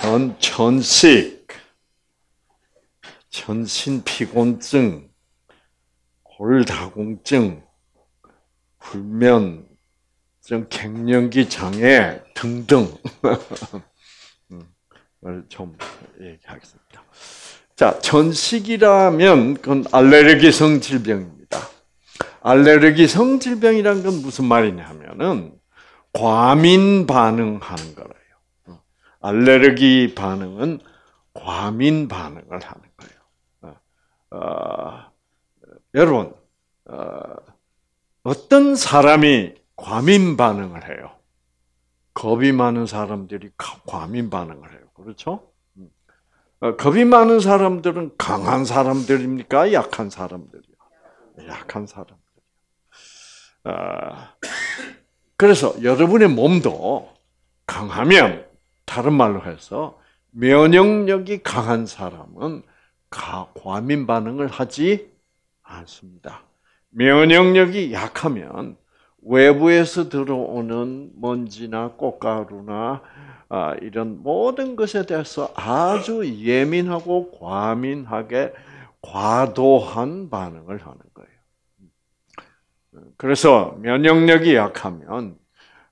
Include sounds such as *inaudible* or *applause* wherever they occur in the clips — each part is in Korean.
전, 전식, 전신피곤증, 골다공증, 불면, 갱년기 장애 등등 을좀 *laughs* 음, 얘기하겠습니다. 자, 전식이라면 그건 알레르기성 질병입니다. 알레르기성 질병이란 건 무슨 말이냐면은 과민 반응하는 거라. 알레르기 반응은 과민 반응을 하는 거예요. 어, 어 여러분 어, 떤 사람이 과민 반응을 해요? 겁이 많은 사람들이 과민 반응을 해요. 그렇죠? 음. 어, 겁이 많은 사람들은 강한 사람들입니까? 약한 사람들이요. 약한 사람들. 어, 아, 그래서 여러분의 몸도 강하면 다른 말로 해서 면역력이 강한 사람은 과민 반응을 하지 않습니다. 면역력이 약하면 외부에서 들어오는 먼지나 꽃가루나 아, 이런 모든 것에 대해서 아주 예민하고 과민하게 과도한 반응을 하는 거예요. 그래서 면역력이 약하면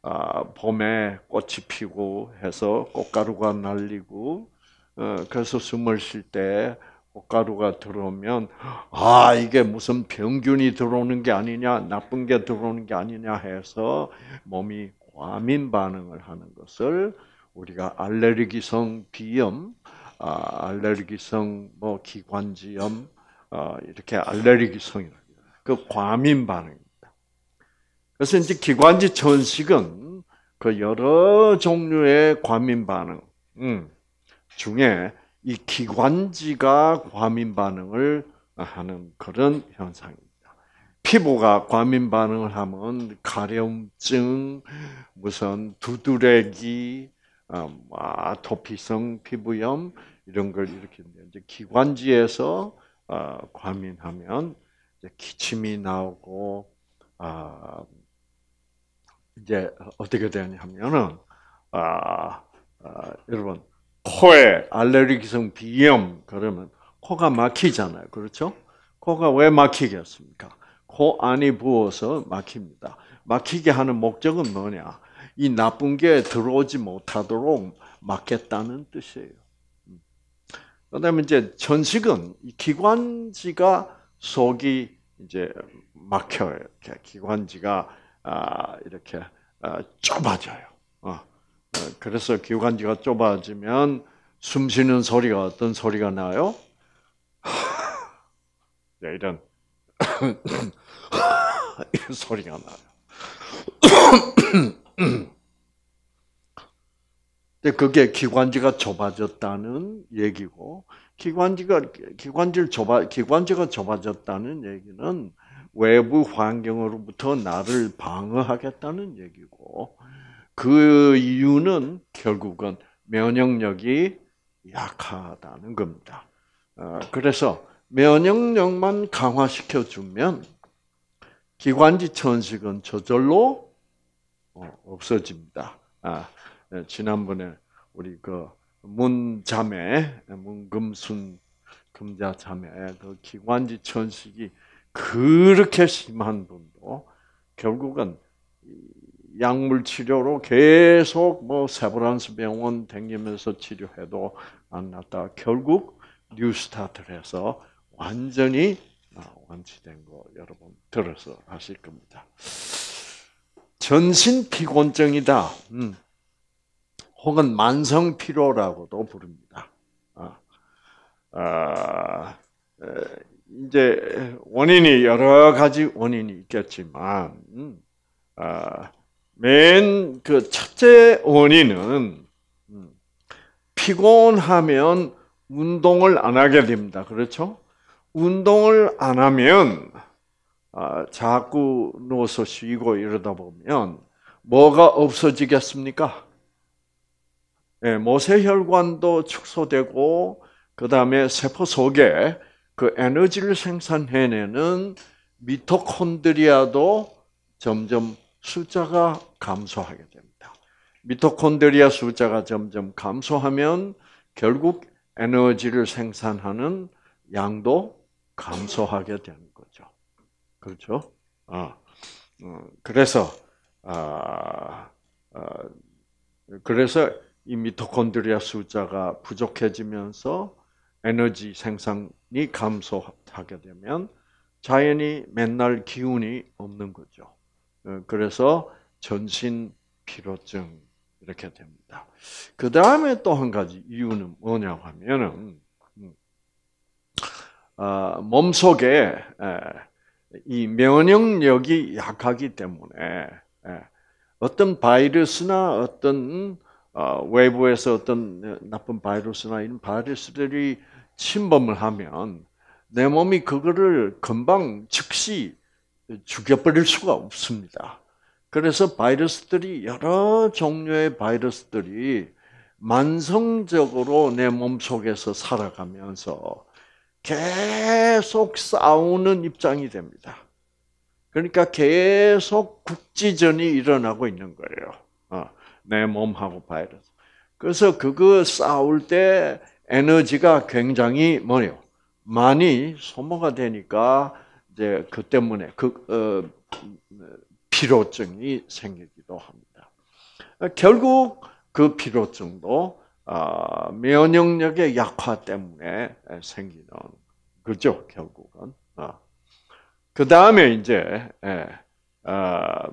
아, 봄에 꽃이 피고 해서 꽃가루가 날리고 어, 그래서 숨을 쉴 때 꽃가루가 들어오면 아 이게 무슨 병균이 들어오는 게 아니냐 나쁜 게 들어오는 게 아니냐 해서 몸이 과민 반응을 하는 것을 우리가 알레르기성 비염, 아, 알레르기성 뭐 기관지염 아, 이렇게 알레르기성이라그 과민 반응. 그래서 이제 기관지 전식은그 여러 종류의 과민 반응 음, 중에 이 기관지가 과민 반응을 하는 그런 현상입니다. 피부가 과민 반응을 하면 가려움증, 무슨 두드레기, 어, 뭐, 아토피성 피부염 이런 걸 일으키는데 이제 기관지에서 어, 과민하면 기침이 나오고 아, 이제 어떻게 되냐면은 아, 아 여러분 코에 알레르기성 비염 그러면 코가 막히잖아요. 그렇죠? 코가 왜 막히겠습니까? 코 안이 부어서 막힙니다. 막히게 하는 목적은 뭐냐? 이 나쁜 게 들어오지 못하도록 막겠다는 뜻이에요. 음. 그다음에 이제 전식은 기관지가 속이 이제 막혀요. 기관지가 아, 이렇게 아, 좁아져요. 어, 어, 그래서 기관지가 좁아지면 숨쉬는 소리가 어떤 소리가 나요? *laughs* 네, *coughs* 이런 소리가 나요. *coughs* 근데 그게 기관지가 좁아졌다는 얘기고 기관지가 기관지를 좁아 기관지가 좁아졌다는 얘기는 외부 환경으로부터 나를 방어하겠다는 얘기고 그 이유는 결국은 면역력이 약하다는 겁니다. 어, 그래서 면역력만 강화시켜 주면 기관지 천식은 저절로 어, 없어집니다. 아, 예, 지난번에 우리 그 문자매 문금순 금자자매 그 기관지 천식이 그렇게 심한 분도 결국은 약물 치료로 계속 뭐 세브란스 병원 댕기면서 치료해도 안 낫다. 결국 뉴스타트를 해서 완전히 아, 완치된 거 여러분 들어서 아실 겁니다. 전신 피곤증이다. 음. 혹은 만성 피로라고도 부릅니다. 아, 아, 이제 원인이 여러 가지 원인이 있겠지만 아, 맨그 첫째 원인은 음, 피곤하면 운동을 안 하게 됩니다. 그렇죠? 운동을 안 하면 아, 자꾸 누워서 쉬고 이러다 보면 뭐가 없어지겠습니까? 예, 모세혈관도 축소되고 그 다음에 세포 속에 그 에너지를 생산해내는 미토콘드리아도 점점 숫자가 감소하게 됩니다. 미토콘드리아 숫자가 점점 감소하면 결국 에너지를 생산하는 양도 감소하게 되는 거죠. 그렇죠? 아, 그래서 아, 아, 그래서 이 미토콘드리아 숫자가 부족해지면서 에너지 생산이 감소하게 되면 자연이 맨날 기운이 없는 거죠. 어, 그래서 전신 피로증 이렇게 됩니다. 그 다음에 또 한 가지 이유는 뭐냐 하면은 음, 아, 몸 속에 이 면역력이 약하기 때문에 어떤 바이러스나 어떤 어, 외부에서 어떤 나쁜 바이러스나 이런 바이러스들이 침범을 하면 내 몸이 그거를 금방 즉시 죽여버릴 수가 없습니다. 그래서 바이러스들이 여러 종류의 바이러스들이 만성적으로 내 몸 속에서 살아가면서 계속 싸우는 입장이 됩니다. 그러니까 계속 국지전이 일어나고 있는 거예요. 어, 내 몸하고 바이러스. 그래서 그거 싸울 때 에너지가 굉장히 뭐예요? 많이 소모가 되니까 이제 그 때문에 그 어, 피로증이 생기기도 합니다. 결국 그 피로증도 아, 면역력의 약화 때문에 생기는 그죠 결국은. 아. 그 다음에 이제 예, 아,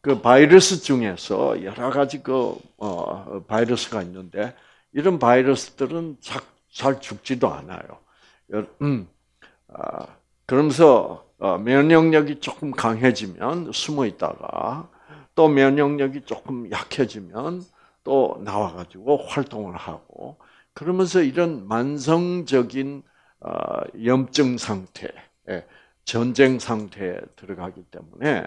그 바이러스 중에서 여러 가지 그 어, 바이러스가 있는데 이런 바이러스들은 잘 죽지도 않아요. 음, 아, 그러면서 어, 면역력이 조금 강해지면 숨어 있다가 또 면역력이 조금 약해지면 또 나와가지고 활동을 하고 그러면서 이런 만성적인 어, 염증 상태, 예, 전쟁 상태에 들어가기 때문에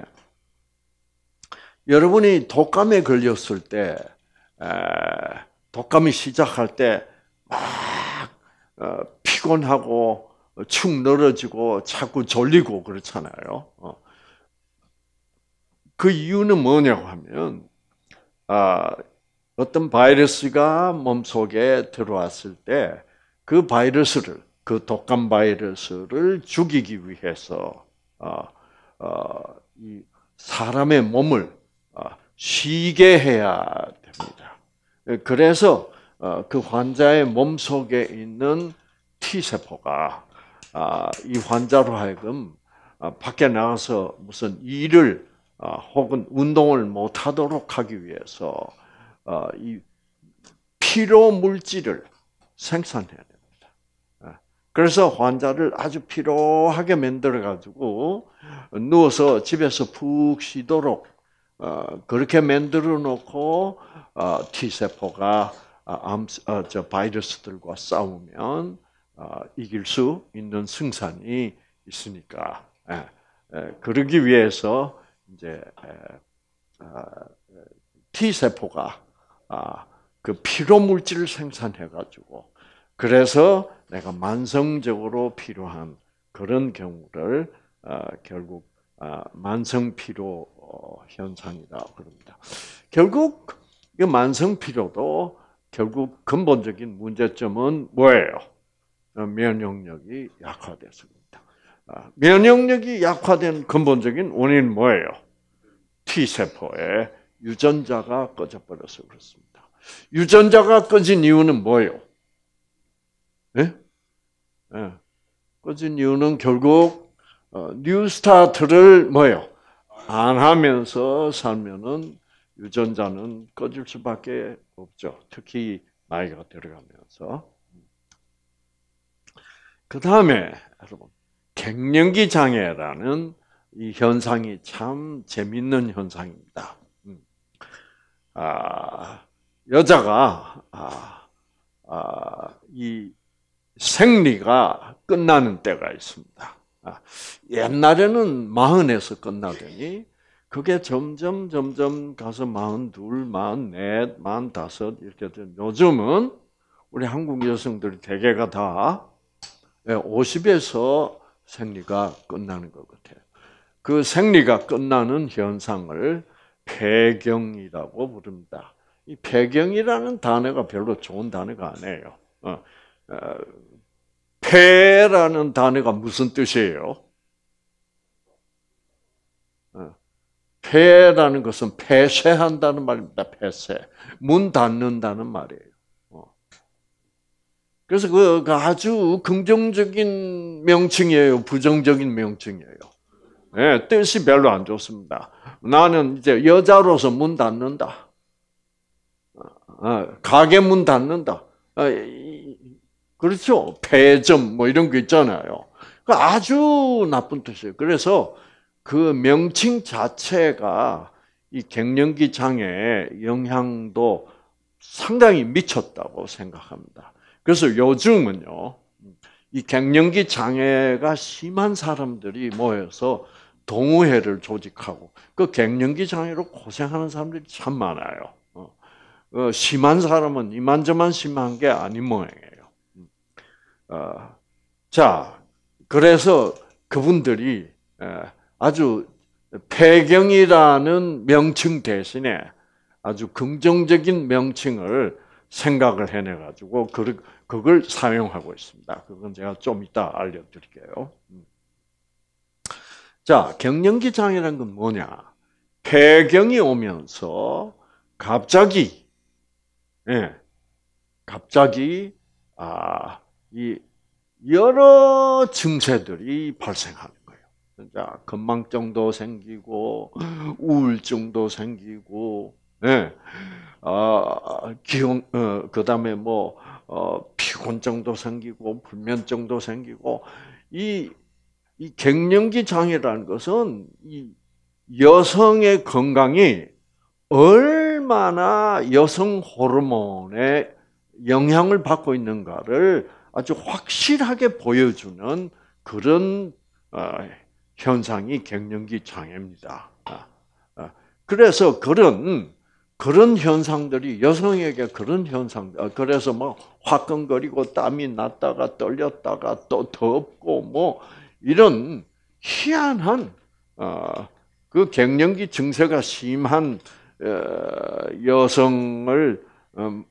여러분이 독감에 걸렸을 때 독감이 시작할 때막 어, 피곤하고 축 늘어지고 자꾸 졸리고 그렇잖아요. 어. 그 이유는 뭐냐고 하면 아, 어떤 바이러스가 몸속에 들어왔을 때 그 바이러스를 그 독감 바이러스를 죽이기 위해서 어, 사람의 몸을 쉬게 해야 됩니다. 그래서 어, 그 환자의 몸 속에 있는 T 세포가 아, 이 환자로 하여금 아, 밖에 나가서 무슨 일을 아, 혹은 운동을 못하도록 하기 위해서 어, 이 피로 물질을 생산해야 됩니다. 예. 그래서 환자를 아주 피로하게 만들어 가지고 누워서 집에서 푹 쉬도록 어, 그렇게 만들어 놓고 어, T 세포가 어, 암, 저 바이러스들과 싸우면 이길 수 있는 승산이 있으니까 예, 예, 그러기 위해서 이제 T 세포가 아, 그 피로 물질을 생산해 가지고 그래서 내가 만성적으로 필요한 그런 경우를 결국 만성 피로 현상이라고 그럽니다. 결국 이 만성 피로도 결국 근본적인 문제점은 뭐예요? 어, 면역력이 약화됐습니다. 아, 면역력이 약화된 근본적인 원인 뭐예요? T 세포의 유전자가 꺼져버려서 그렇습니다. 유전자가 꺼진 이유는 뭐예요? 네? 네. 꺼진 이유는 결국 어, 뉴스타트를 뭐예요? 안 하면서 살면은 유전자는 꺼질 수밖에 없죠. 특히 나이가 들어가면서. 그 다음에 여러분 갱년기 장애라는 이 현상이 참 재밌는 현상입니다. 음. 아, 여자가 아, 아, 이 생리가 끝나는 때가 있습니다. 아, 옛날에는 마흔에서 끝나더니 그게 점점 점점 가서 마흔 둘, 마흔 넷, 마흔 다섯 이렇게 된. 요즘은 우리 한국 여성들이 대개가 다 50에서 예, 생리가 끝나는 것 같아요. 그 생리가 끝나는 현상을 폐경이라고 부릅니다. 이 폐경이라는 단어가 별로 좋은 단어가 아니에요. 어, 어, 폐라는 단어가 무슨 뜻이에요? 어. 폐라는 것은 폐쇄한다는 말입니다. 폐쇄. 문 닫는다는 말이에요. 어. 그래서 그, 그 아주 긍정적인 명칭이에요. 부정적인 명칭이에요. 네, 뜻이 별로 안 좋습니다. 나는 이제 여자로서 문 닫는다. 어, 가게 문 닫는다. 그렇죠. 폐점 뭐 이런 거 있잖아요. 그 아주 나쁜 뜻이에요. 그래서 그 명칭 자체가 이 갱년기 장애에 영향도 상당히 미쳤다고 생각합니다. 그래서 요즘은요, 이 갱년기 장애가 심한 사람들이 모여서 동호회를 조직하고 그 갱년기 장애로 고생하는 사람들이 참 많아요. 어, 어, 심한 사람은 이만저만 심한 게 아닌 모양이에요. 어, 자, 그래서 그분들이 어, 아주 폐경이라는 명칭 대신에 아주 긍정적인 명칭을 생각을 해내가지고 그걸 사용하고 있습니다. 그건 제가 좀 이따 알려드릴게요. 음. 자, 경련기 장애란 건 뭐냐? 폐경이 오면서 갑자기, 예, 갑자기 아이 여러 증세들이 발생하는 거예요. 자, 건망증도 생기고 우울증도 생기고, 예. 아, 기운, 어, 그다음에 뭐 어, 피곤증도 생기고 불면증도 생기고 이이 갱년기 장애라는 것은 이 여성의 건강이 얼마나 여성 호르몬의 영향을 받고 있는가를 아주 확실하게 보여주는 그런 어, 현상이 갱년기 장애입니다. 아, 아, 그래서 그런 그런 현상들이 여성에게 그런 현상 아, 그래서 뭐 화끈거리고 땀이 났다가 떨렸다가 또 덥고 뭐 이런 희한한 어, 그 갱년기 증세가 심한 어, 여성을 음,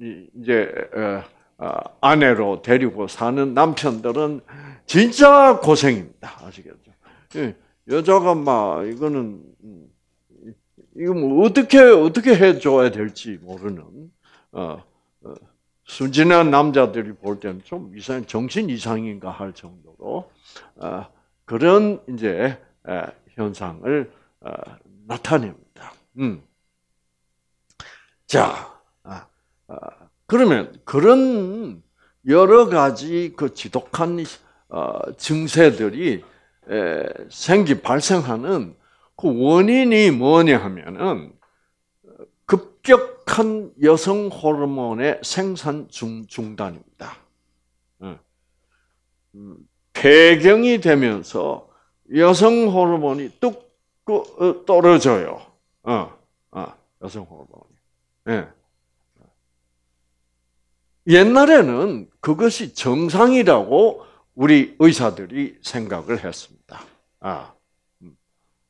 이제 어, 어, 아내로 데리고 사는 남편들은 진짜 고생입니다. 아시겠죠? 예, 여자가 막 이거는 음, 이거 뭐 어떻게 어떻게 해줘야 될지 모르는 어, 순진한 남자들이 볼 때는 좀 이상 정신 이상인가 할 정도로 그런 이제 현상을 나타냅니다. 음. 자. 아, 그러면 그런 여러 가지 그 지독한 어, 증세들이 생기 발생하는 그 원인이 뭐냐 하면은 급격한 여성 호르몬의 생산 중단입니다. 예. 음, 폐경이 되면서 여성 호르몬이 뚝 어, 떨어져요. 어, 여성 호르몬이. 예. 옛날에는 그것이 정상이라고 우리 의사들이 생각을 했습니다. 아,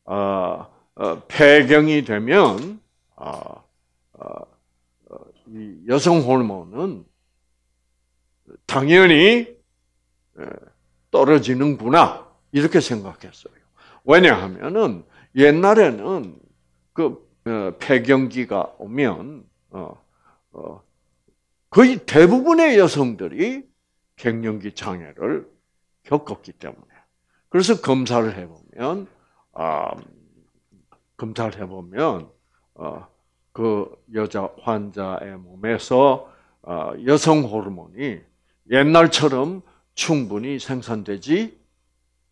어, 어, 폐경이 되면 아, 어, 어 여성 호르몬은 당연히 예, 떨어지는구나 이렇게 생각했어요. 왜냐하면은 옛날에는 그 어, 폐경기가 오면 어, 어, 거의 대부분의 여성들이 갱년기 장애를 겪었기 때문에. 그래서 검사를 해보면, 아, 검사를 해보면, 어, 그 여자 환자의 몸에서 어, 여성 호르몬이 옛날처럼 충분히 생산되지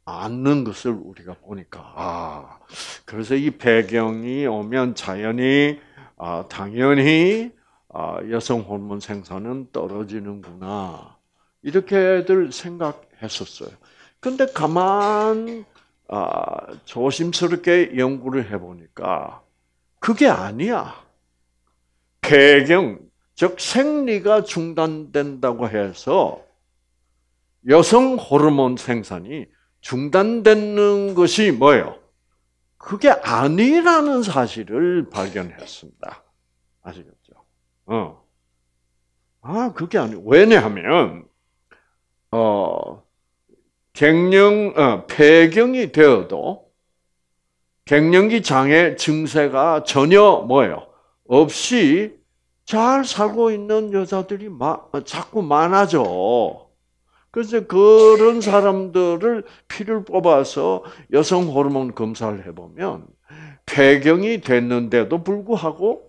않는 것을 우리가 보니까, 아, 그래서 이 배경이 오면 자연히, 아, 당연히 아, 여성 호르몬 생산은 떨어지는구나. 이렇게들 생각했었어요. 근데 가만 아, 조심스럽게 연구를 해보니까 그게 아니야. 폐경, 즉 생리가 중단된다고 해서 여성 호르몬 생산이 중단되는 것이 뭐예요? 그게 아니라는 사실을 발견했습니다. 아시겠 어. 아, 그게 아니, 고 왜냐하면, 어, 갱년, 어, 폐경이 되어도 갱년기 장애 증세가 전혀 뭐예요? 없이 잘 살고 있는 여자들이 마, 자꾸 많아져. 그래서 그런 사람들을 피를 뽑아서 여성 호르몬 검사를 해보면 폐경이 됐는데도 불구하고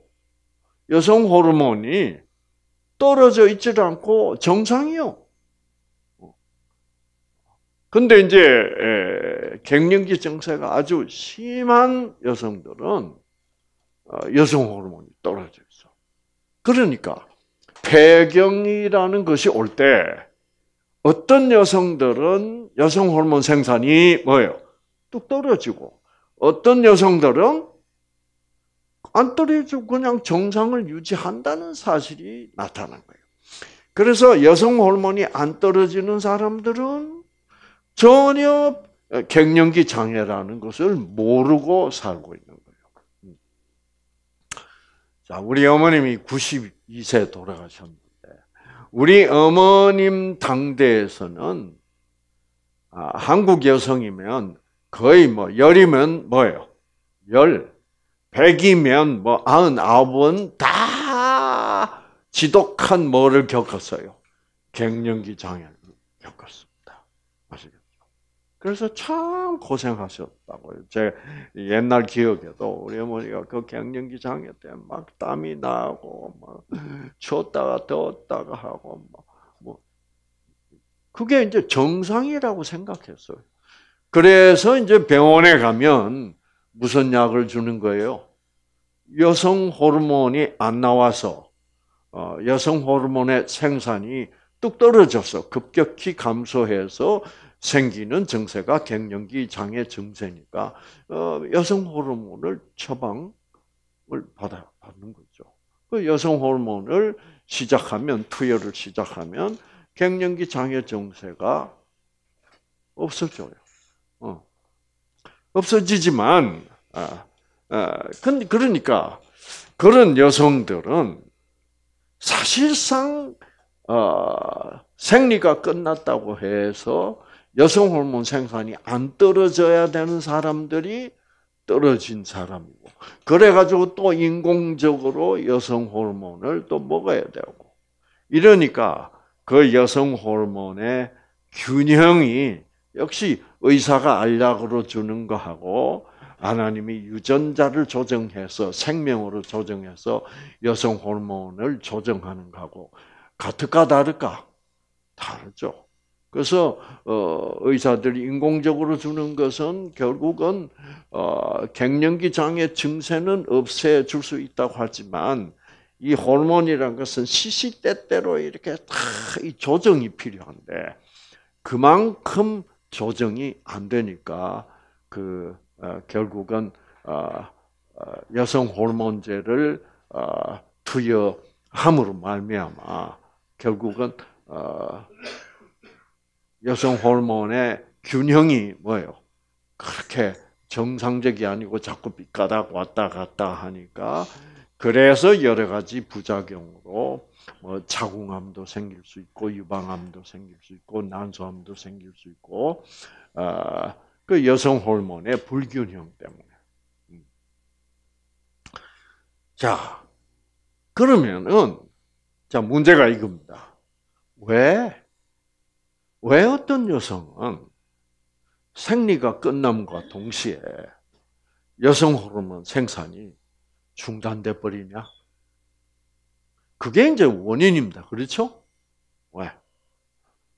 여성 호르몬이 떨어져 있질 않고 정상이요. 근데 이제 갱년기 증세가 아주 심한 여성들은 어, 여성 호르몬이 떨어져 있어. 그러니까 폐경이라는 것이 올 때 어떤 여성들은 여성 호르몬 생산이 뭐예요? 뚝 떨어지고 어떤 여성들은 안떨어져고 그냥 정상을 유지한다는 사실이 나타난 거예요. 그래서 여성 호르몬이 안 떨어지는 사람들은 전혀 갱년기 장애라는 것을 모르고 살고 있는 거예요. 자, 우리 어머님이 92세 돌아가셨는데, 우리 어머님 당대에서는 아, 한국 여성이면 거의 뭐 열이면 뭐예요? 열, 100이면 뭐 99은 다 지독한 뭐를 겪었어요. 갱년기 장애를 겪었습니다. 아시겠죠? 그래서 참 고생하셨다고요. 제 옛날 기억에도 우리 어머니가 그 갱년기 장애 때 막 땀이 나고 막 뭐 추웠다가 더웠다가 하고 뭐, 뭐 그게 이제 정상이라고 생각했어요. 그래서 이제 병원에 가면 무슨 약을 주는 거예요? 여성 호르몬이 안 나와서 어, 여성 호르몬의 생산이 뚝 떨어져서 급격히 감소해서 생기는 증세가 갱년기 장애 증세니까 어, 여성 호르몬을 처방을 받아 받는 거죠. 그 여성 호르몬을 시작하면 투여를 시작하면 갱년기 장애 증세가 없어져요. 어. 없어지지만, 아, 아, 그러니까 그런 여성들은 사실상 어, 생리가 끝났다고 해서 여성 호르몬 생산이 안 떨어져야 되는 사람들이 떨어진 사람이고 그래가지고 또 인공적으로 여성 호르몬을 또 먹어야 되고 이러니까 그 여성 호르몬의 균형이 역시 의사가 알약으로 주는 거하고 하나님이 유전자를 조정해서 생명으로 조정해서 여성 호르몬을 조정하는 거하고 같을까 다를까 다르죠. 그래서 어, 의사들이 인공적으로 주는 것은 결국은 어, 갱년기 장애 증세는 없애줄 수 있다고 하지만 이 호르몬이란 것은 시시때때로 이렇게 다 조정이 필요한데 그만큼 조정이 안 되니까 그 어, 결국은 어, 어, 여성 호르몬제를 어, 투여함으로 말미암아 결국은 어, 여성 호르몬의 균형이 뭐예요? 그렇게 정상적이 아니고 자꾸 빛가닥 왔다 갔다 하니까 그래서 여러 가지 부작용으로 뭐 자궁암도 생길 수 있고 유방암도 생길 수 있고 난소암도 생길 수 있고 아, 그 여성 호르몬의 불균형 때문에. 음. 자 그러면은 자 문제가 이겁니다. 왜? 왜 어떤 여성은 생리가 끝남과 동시에 여성 호르몬 생산이 중단돼 버리냐? 그게 이제 원인입니다. 그렇죠? 왜?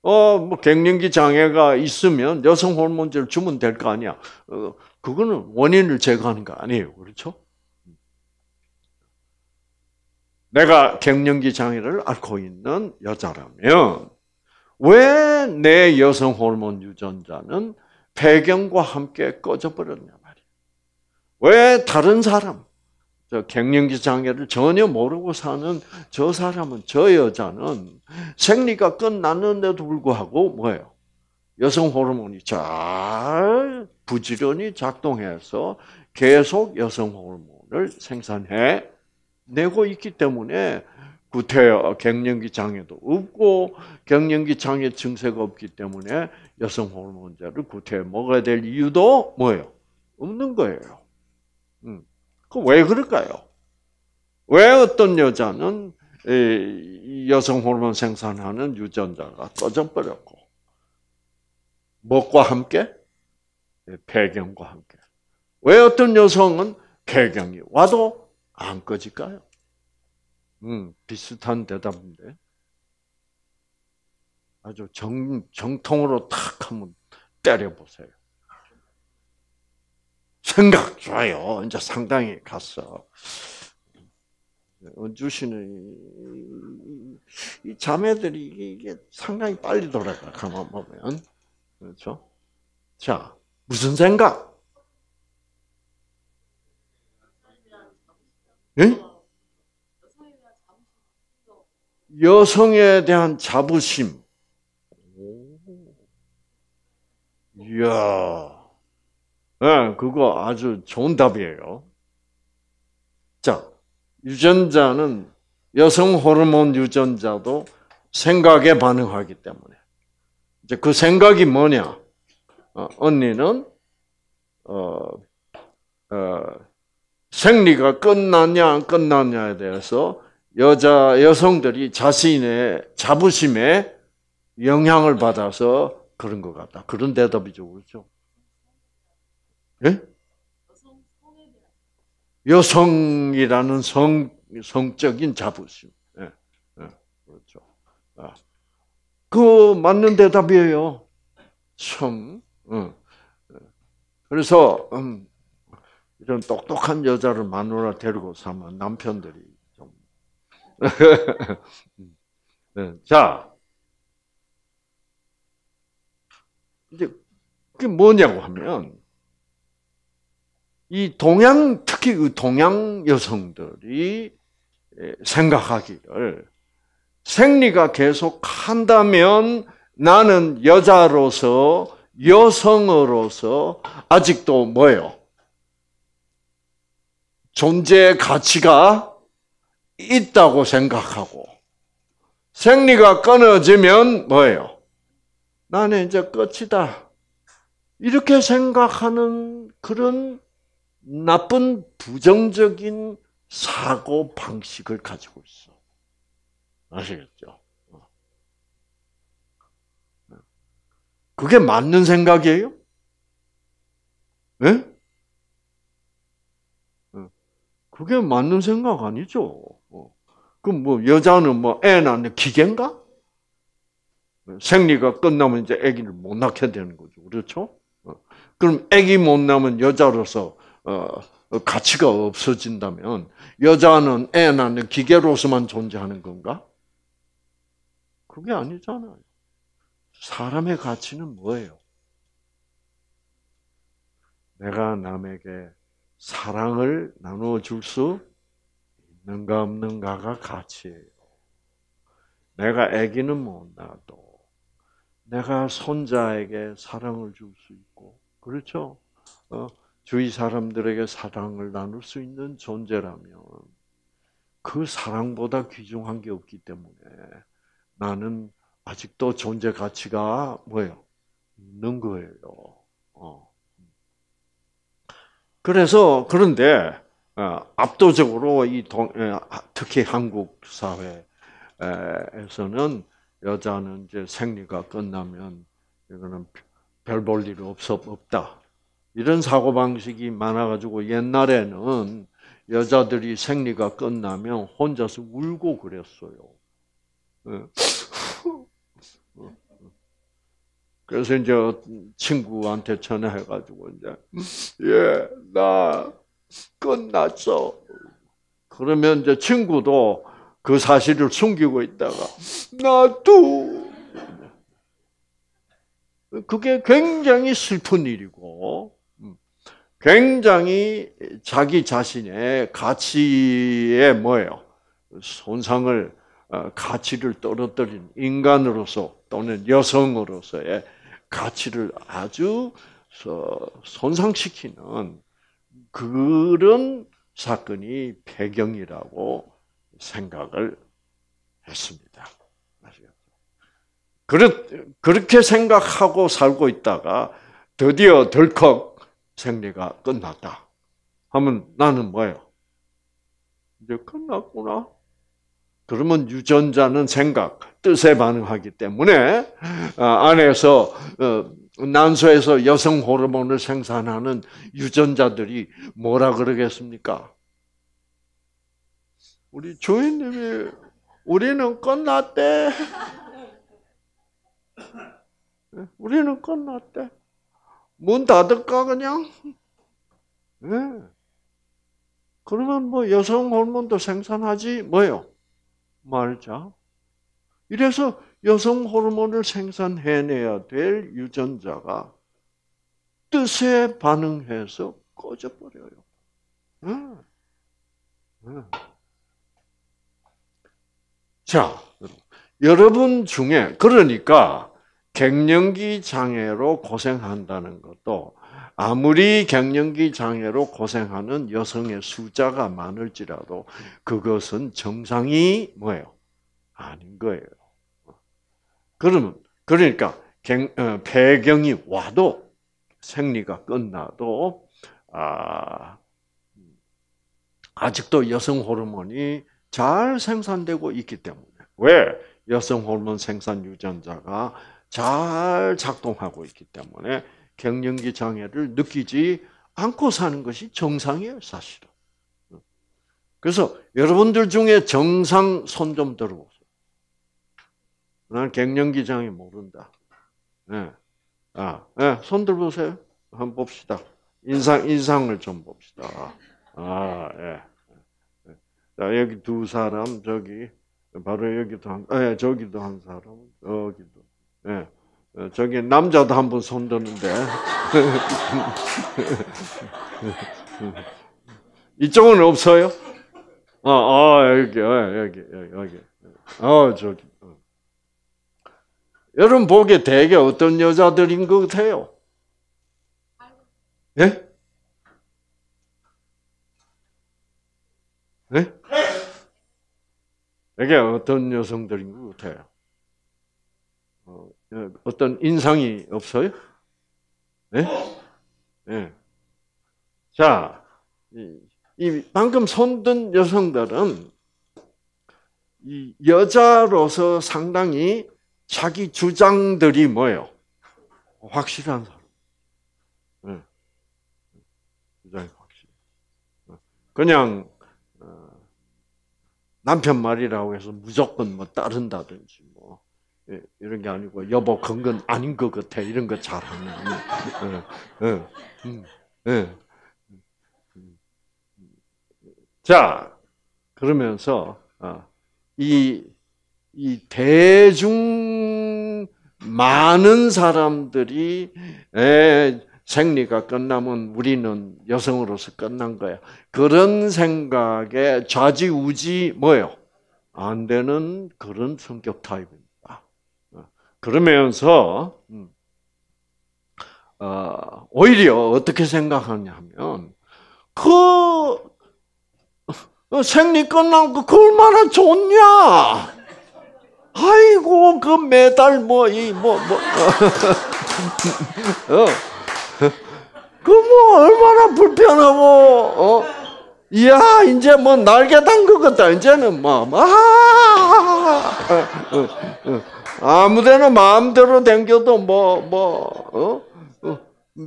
어, 뭐 갱년기 장애가 있으면 여성 호르몬제를 주면 될 거 아니야. 어, 그거는 원인을 제거하는 거 아니에요. 그렇죠? 내가 갱년기 장애를 앓고 있는 여자라면 왜 내 여성 호르몬 유전자는 배경과 함께 꺼져버렸냐 말이야. 왜 다른 사람, 갱년기 장애를 전혀 모르고 사는 저 사람은 저 여자는 생리가 끝났는데도 불구하고 뭐예요? 여성 호르몬이 잘 부지런히 작동해서 계속 여성 호르몬을 생산해 내고 있기 때문에 구태여 갱년기 장애도 없고 갱년기 장애 증세가 없기 때문에 여성 호르몬제를 구태여 먹어야 될 이유도 뭐예요? 없는 거예요. 그럼 왜 그럴까요? 왜 어떤 여자는 여성 호르몬 생산하는 유전자가 꺼져버렸고 먹과 함께 예, 배경과 함께 왜 어떤 여성은 배경이 와도 안 꺼질까요? 음 비슷한 대답인데 아주 정 정통으로 탁 한번 때려 보세요. 생각 좋아요. 이제 상당히 갔어. 은주 씨는 이 자매들이 이게 상당히 빨리 돌아가 가만 보면 그렇죠. 자 무슨 생각? 예? 여성에 대한 자부심. 이야. 네, 그거 아주 좋은 답이에요. 자, 유전자는 여성 호르몬 유전자도 생각에 반응하기 때문에 이제 그 생각이 뭐냐? 어, 언니는 어, 어, 생리가 끝났냐 안 끝났냐에 대해서 여자 여성들이 자신의 자부심에 영향을 받아서 그런 것 같다. 그런 대답이죠, 그렇죠? 예? 여성이라는 성, 성적인 자부심. 예, 예, 그렇죠. 아. 그 맞는 대답이에요. 성. 응. 어, 어. 그래서 음, 이런 똑똑한 여자를 마누라 데리고 사면 남편들이 좀. *laughs* 음, 네, 자, 이제 그게 뭐냐고 하면 이 동양 특히 그 동양 여성들이 생각하기를 생리가 계속 한다면 나는 여자로서 여성으로서 아직도 뭐요? 예 존재의 가치가 있다고 생각하고 생리가 끊어지면 뭐예요? 나는 이제 끝이다. 이렇게 생각하는 그런 나쁜 부정적인 사고 방식을 가지고 있어. 아시겠죠? 그게 맞는 생각이에요? 네? 그게 맞는 생각 아니죠. 그럼 뭐 여자는 뭐 애 낳는 기계인가? 생리가 끝나면 이제 아기를 못 낳게 되는 거죠. 그렇죠? 어. 그럼 아기 못 낳으면 여자로서 어, 가치가 없어진다면 여자는 애 낳는 기계로서만 존재하는 건가? 그게 아니잖아요. 사람의 가치는 뭐예요? 내가 남에게 사랑을 나누어 줄 수 있는가 없는가가 가치예요. 내가 아기는 못 낳아도 내가 손자에게 사랑을 줄 수 있고 그렇죠? 어? 주위 사람들에게 사랑을 나눌 수 있는 존재라면 그 사랑보다 귀중한 게 없기 때문에 나는 아직도 존재 가치가 뭐예요? 있는 거예요. 어. 그래서 그런데 어, 압도적으로 이 동, 어, 특히 한국 사회에서는 여자는 이제 생리가 끝나면 이거는 별 볼 일 없어 없다. 이런 사고방식이 많아가지고 옛날에는 여자들이 생리가 끝나면 혼자서 울고 그랬어요. 예. 그래서 이제 친구한테 전화해가지고 이제 예나 끝났어. 그러면 이제 친구도 그 사실을 숨기고 있다가 나도 그게 굉장히 슬픈 일이고 굉장히 자기 자신의 가치에 뭐예요? 손상을 어, 가치를 떨어뜨린 인간으로서 또는 여성으로서의 가치를 아주 손상시키는 그런 사건이 배경이라고 생각을 했습니다. 그렇게 생각하고 살고 있다가 드디어 덜컥 생리가 끝났다. 하면 나는 뭐예요? 이제 끝났구나. 그러면 유전자는 생각, 뜻에 반응하기 때문에 어, 안에서 어, 난소에서 여성 호르몬을 생산하는 유전자들이 뭐라 그러겠습니까? 우리 주인님이 우리는 끝났대. 예? 우리는 끝났대. 문 닫을까 그냥? 네. 그러면 뭐 여성 호르몬도 생산하지 뭐요? 말자. 이래서 여성 호르몬을 생산해내야 될 유전자가 뜻에 반응해서 꺼져버려요. 응. 예. 응. 예. 자, 여러분 중에, 그러니까, 갱년기 장애로 고생한다는 것도 아무리 갱년기 장애로 고생하는 여성의 숫자가 많을지라도 그것은 정상이 뭐예요? 아닌 거예요. 그러면 그러니까 갱, 어, 폐경이 와도 생리가 끝나도 아, 아직도 여성 호르몬이 잘 생산되고 있기 때문에 왜 여성 호르몬 생산 유전자가 잘 작동하고 있기 때문에 갱년기 장애를 느끼지 않고 사는 것이 정상이에요, 사실은. 그래서 여러분들 중에 정상 손 좀 들어보세요. 난 갱년기 장애 모른다. 네. 아, 네. 손 들어보세요. 한번 봅시다. 인상, 인상을 좀 봅시다. 아, 예. 자, 여기 두 사람, 저기, 바로 여기도 한, 예, 저기도 한 사람, 여기도. 예. 어, 저기 남자도 한 번 손드는데 *laughs* 이쪽은 없어요? 어, 어, 어 여기 여기 여기 어 저기 어. 여러분 보기에 되게 어떤 여자들인 것 같아요? 예? 예? 이게 어떤 여성들인 것 같아요? 어, 예, 어떤 인상이 없어요? 네? 네. 자, 이, 이 방금 손 든 여성들은 이 여자로서 상당히 자기 주장들이 뭐예요? 확실한 사람. 네. 주장이 확실. 어, 그냥 어, 남편 말이라고 해서 무조건 뭐 따른다든지 예, 이런 게 아니고 여보 그건 아닌 것 같아 이런 거 잘하는. 예, 예, 음, 예. 자 그러면서 이이 아, 대중 많은 사람들이 에, 예, 생리가 끝나면 우리는 여성으로서 끝난 거야. 그런 생각에 좌지우지 뭐요? 안 되는 그런 성격 타입이 그러면서 음. 어, 오히려 어떻게 생각하냐 하면 그 어, 생리 끝난 거그 얼마나 좋냐. 아이고 그 매달 뭐 이 뭐뭐 뭐, 그뭐 뭐, *laughs* 어. 그 뭐 얼마나 불편하고 어. 야 이제 뭐 날개 담그겠다 이제는 뭐아 뭐, 아, 아, 아, 어, 아무데나 마음대로 댕겨도 뭐, 뭐, 어? 어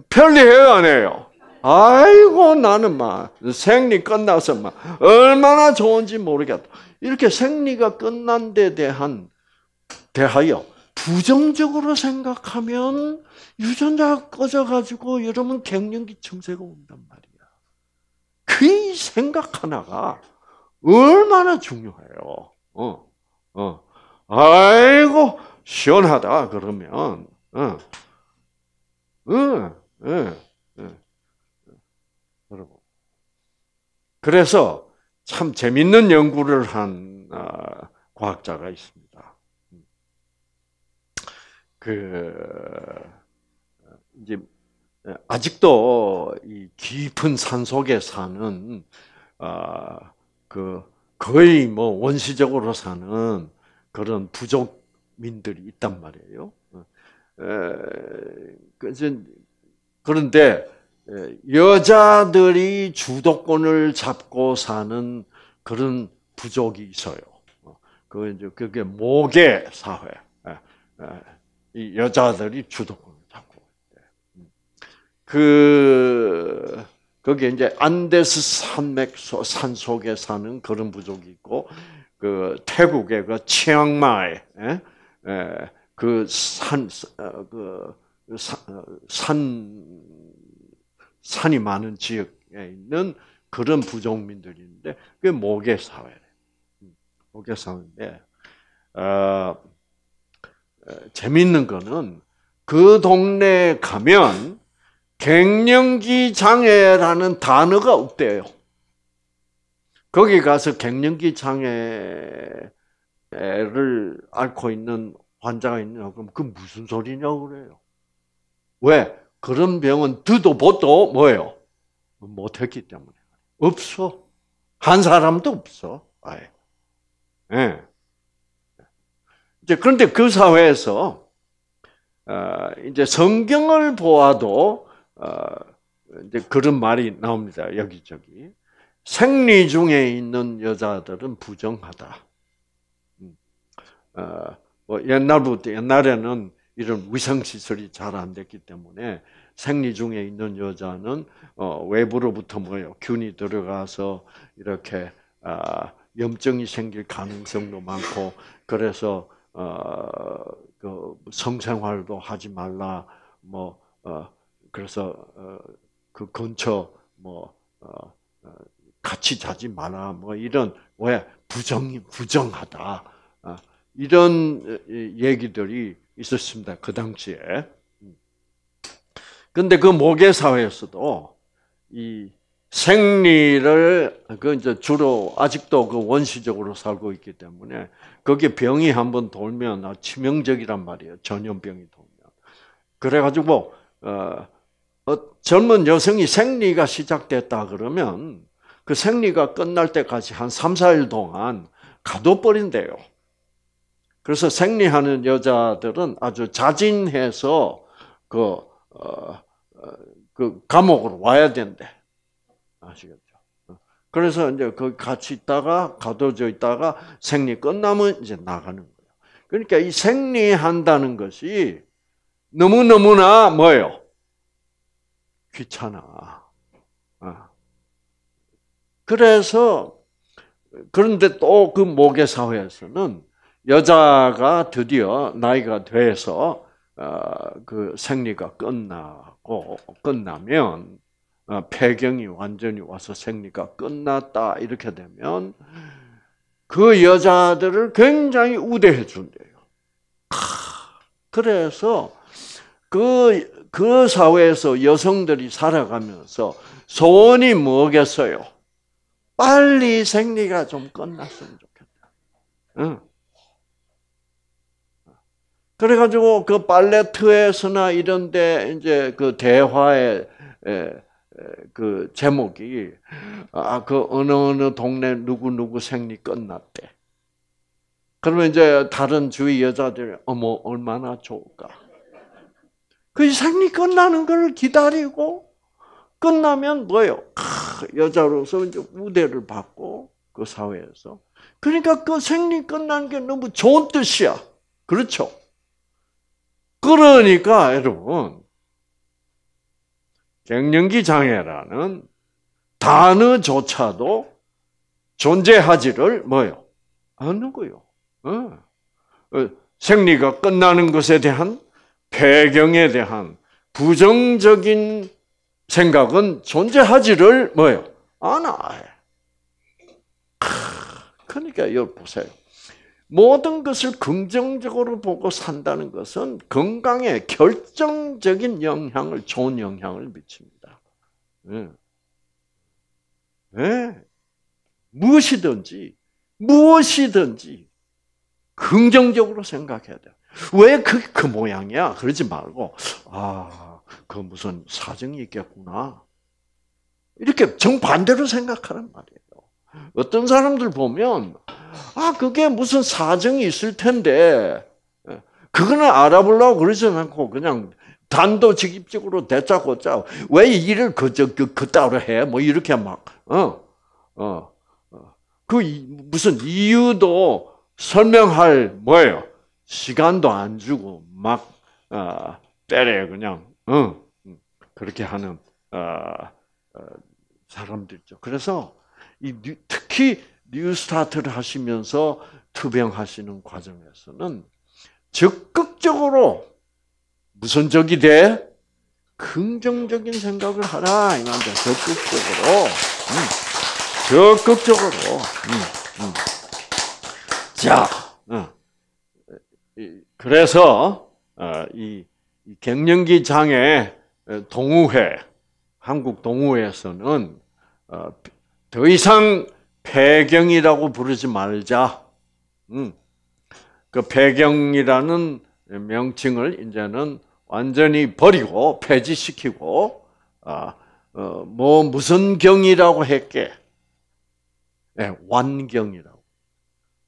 편리해요, 안 해요? 아이고, 나는 막, 생리 끝나서 막, 얼마나 좋은지 모르겠다. 이렇게 생리가 끝난 데 대한, 대하여, 부정적으로 생각하면 유전자가 꺼져가지고 여러분 갱년기 증세가 온단 말이야. 그 생각 하나가 얼마나 중요해요. 어, 어. 아이고 시원하다 그러면 어. 어, 어, 여러분. 그래서 참 재밌는 연구를 한 아, 과학자가 있습니다. 그 이제 아직도 이 깊은 산 속에 사는 아, 그 거의 뭐 원시적으로 사는 그런 부족민들이 있단 말이에요. 그 그런데 여자들이 주도권을 잡고 사는 그런 부족이 있어요. 어, 그 이제 그게 모계 사회. 이 여자들이 주도권을 잡고 그 그게 이제 안데스 산맥 산 속에 사는 그런 부족이 있고 그 태국의 그 치앙마이 그산그산 예? 예, 그, 어, 그 어, 산, 산이 많은 지역에 있는 그런 부족민들인데 그게 모계 사회래. 모계 사회인데 어, 어 재미있는 거는 그 동네에 가면 갱년기 장애라는 단어가 없대요. 거기 가서 갱년기 장애를 앓고 있는 환자가 있냐고 그럼 그 무슨 소리냐고 그래요. 왜? 그런 병은 듣도 보도 뭐예요? 못했기 때문에. 없어. 한 사람도 없어. 아예. 예. 이제 그런데 그 사회에서 어, 이제 성경을 보아도 어, 이제 그런 말이 나옵니다 여기저기. 생리 중에 있는 여자들은 부정하다. 어, 뭐 옛날부터 옛날에는 이런 위생 시설이 잘 안 됐기 때문에 생리 중에 있는 여자는 어, 외부로부터 뭐요 균이 들어가서 이렇게 아, 염증이 생길 가능성도 많고 그래서 어, 그 성생활도 하지 말라 뭐 그래서 그 근처 뭐 같이 자지 마라. 뭐 이런 왜 부정 부정하다. 어, 이런 어, 얘기들이 있었습니다. 그 당시에. 음. 근데 그 모계 사회에서도 이 생리를 그 이제 주로 아직도 그 원시적으로 살고 있기 때문에 거기에 병이 한번 돌면 아, 치명적이란 말이에요. 전염병이 돌면. 그래가지고 어, 어 젊은 여성이 생리가 시작됐다 그러면 그 생리가 끝날 때까지 한 3, 4일 동안 가둬버린대요. 그래서 생리하는 여자들은 아주 자진해서 그, 어, 어, 그 감옥으로 와야 된대. 아시겠죠? 그래서 이제 그 같이 있다가 가둬져 있다가 생리 끝나면 이제 나가는 거예요. 그러니까 이 생리한다는 것이 너무너무나 뭐예요? 귀찮아. 그래서 그런데 또 그 모계 사회에서는 여자가 드디어 나이가 돼서 어, 그 생리가 끝나고 끝나면 어, 폐경이 완전히 와서 생리가 끝났다 이렇게 되면 그 여자들을 굉장히 우대해 준대요. 그래서 그그 그 사회에서 여성들이 살아가면서 소원이 뭐겠어요? 빨리 생리가 좀 끝났으면 좋겠다. 응. 그래가지고 그 발레트에서나 이런데 이제 그 대화의 그 제목이 아 그 어느 어느 동네 누구 누구 생리 끝났대. 그러면 이제 다른 주위 여자들이 어머 얼마나 좋을까. 그 생리 끝나는 걸 기다리고 끝나면 뭐예요? 여자로서 이제 우대를 받고 그 사회에서. 그러니까 그 생리 끝난 게 너무 좋은 뜻이야. 그렇죠? 그러니까 여러분 갱년기 장애라는 단어조차도 존재하지를 뭐요? 않는 거요. 어. 어, 생리가 끝나는 것에 대한 배경에 대한 부정적인 생각은 존재하지를 뭐예요? 않아. 그러니까 여기 보세요. 모든 것을 긍정적으로 보고 산다는 것은 건강에 결정적인 영향을, 좋은 영향을 미칩니다. 네. 네. 무엇이든지, 무엇이든지 긍정적으로 생각해야 돼요. 왜 그, 그 모양이야? 그러지 말고, 아, 그 무슨 사정이 있겠구나. 이렇게 정반대로 생각하란 말이에요. 어떤 사람들 보면, 아, 그게 무슨 사정이 있을 텐데, 그거는 알아보려고 그러지 않고 그냥 단도직입적으로 대짜고짜 왜 일을 그저 그, 그 따로 해? 뭐 이렇게 막 어. 어. 어. 그 무슨 이유도 설명할 뭐예요? 시간도 안 주고 막 어, 때려 그냥 어, 그렇게 하는 아, 아, 사람들죠. 그래서 이, 특히 뉴스타트를 하시면서 투병하시는 과정에서는 적극적으로 무슨 적이 돼? 긍정적인 생각을 하라 이 말이야. 적극적으로, 음. 적극적으로. 음. 음. 자, 어. 그래서 어, 이 갱년기 장애 동우회 한국 동우회에서는 어, 더 이상 폐경이라고 부르지 말자. 음. 그 폐경이라는 명칭을 이제는 완전히 버리고 폐지시키고 아, 어, 뭐 무슨 경이라고 했게? 네, 완경이라고.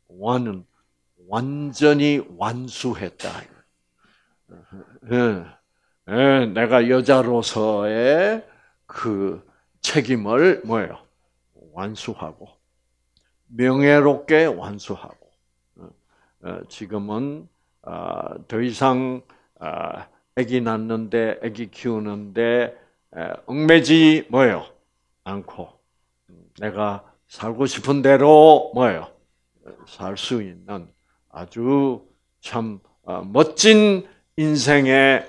완은 완전히 완수했다. 예, 예, 내가 여자로서의 그 책임을 뭐예요? 완수하고 명예롭게 완수하고 어, 어, 지금은 아, 더 이상 아, 아기 낳는데 아기 키우는데 얽매지 뭐예요? 않고 내가 살고 싶은 대로 뭐예요? 살 수 있는 아주 참 어, 멋진 인생의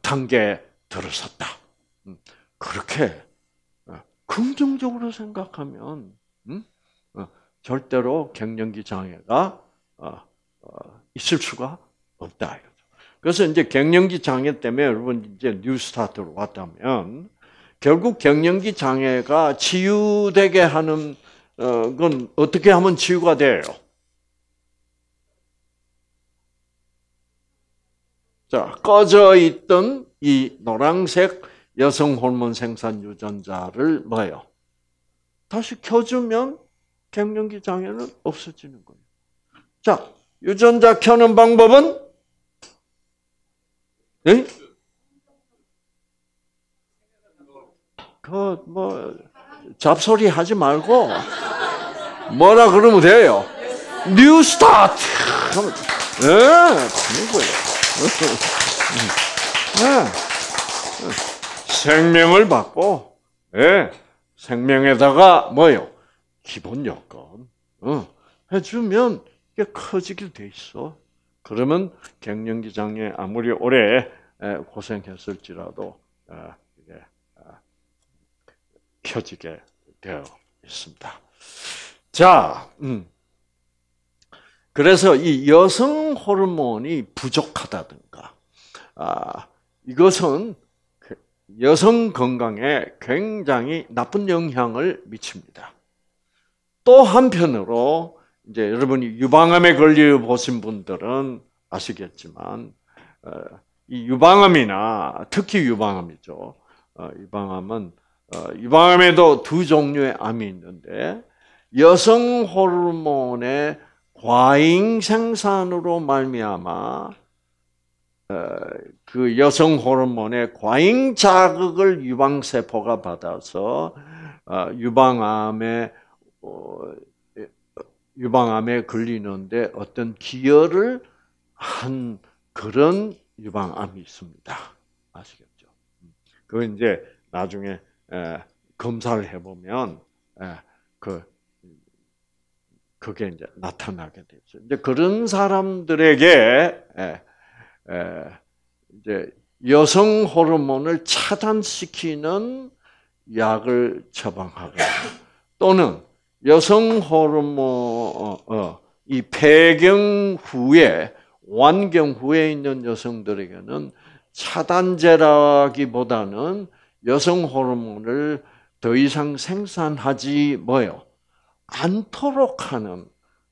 단계에 들어섰다. 음, 그렇게 어, 긍정적으로 생각하면 음, 어, 절대로 갱년기 장애가 어, 있을 수가 없다. 그래서 이제 갱년기 장애 때문에 여러분 이제 뉴스타트로 왔다면 결국 갱년기 장애가 치유되게 하는 건 어떻게 하면 치유가 돼요? 자, 꺼져 있던 이 노란색 여성 호르몬 생산 유전자를 뭐예요? 다시 켜주면 갱년기 장애는 없어지는 거예요. 자, 유전자 켜는 방법은? 네? 그, 뭐, 잡소리 하지 말고, 뭐라 그러면 돼요? 뉴 스타트! 예, 네, 그거예요. 예. 생명을 받고, 예, 생명에다가 뭐요? 기본 여건 어, 해주면 이게 커지게 돼 있어. 그러면 갱년기 장애 아무리 오래 예, 고생했을지라도 아, 이게 아, 켜지게 되어 있습니다. 자, 음. 그래서 이 여성 호르몬이 부족하다든가, 아, 이것은 그 여성 건강에 굉장히 나쁜 영향을 미칩니다. 또 한편으로, 이제 여러분이 유방암에 걸려 보신 분들은 아시겠지만, 어, 이 유방암이나, 특히 유방암이죠. 어, 유방암은, 어, 유방암에도 두 종류의 암이 있는데, 여성 호르몬의 과잉 생산으로 말미암아 어, 그 여성 호르몬의 과잉 자극을 유방 세포가 받아서 어, 유방암에 어, 유방암에 걸리는데 어떤 기여를 한 그런 유방암이 있습니다. 아시겠죠? 그 이제 나중에 검사를 해보면 그 그게 이제 나타나게 되죠. 이제 그런 사람들에게 예, 예, 이제 여성 호르몬을 차단시키는 약을 처방하고 또는 여성 호르몬 어, 어, 이 폐경 후에 완경 후에 있는 여성들에게는 차단제라기보다는 여성 호르몬을 더 이상 생산하지 뭐요 않도록 하는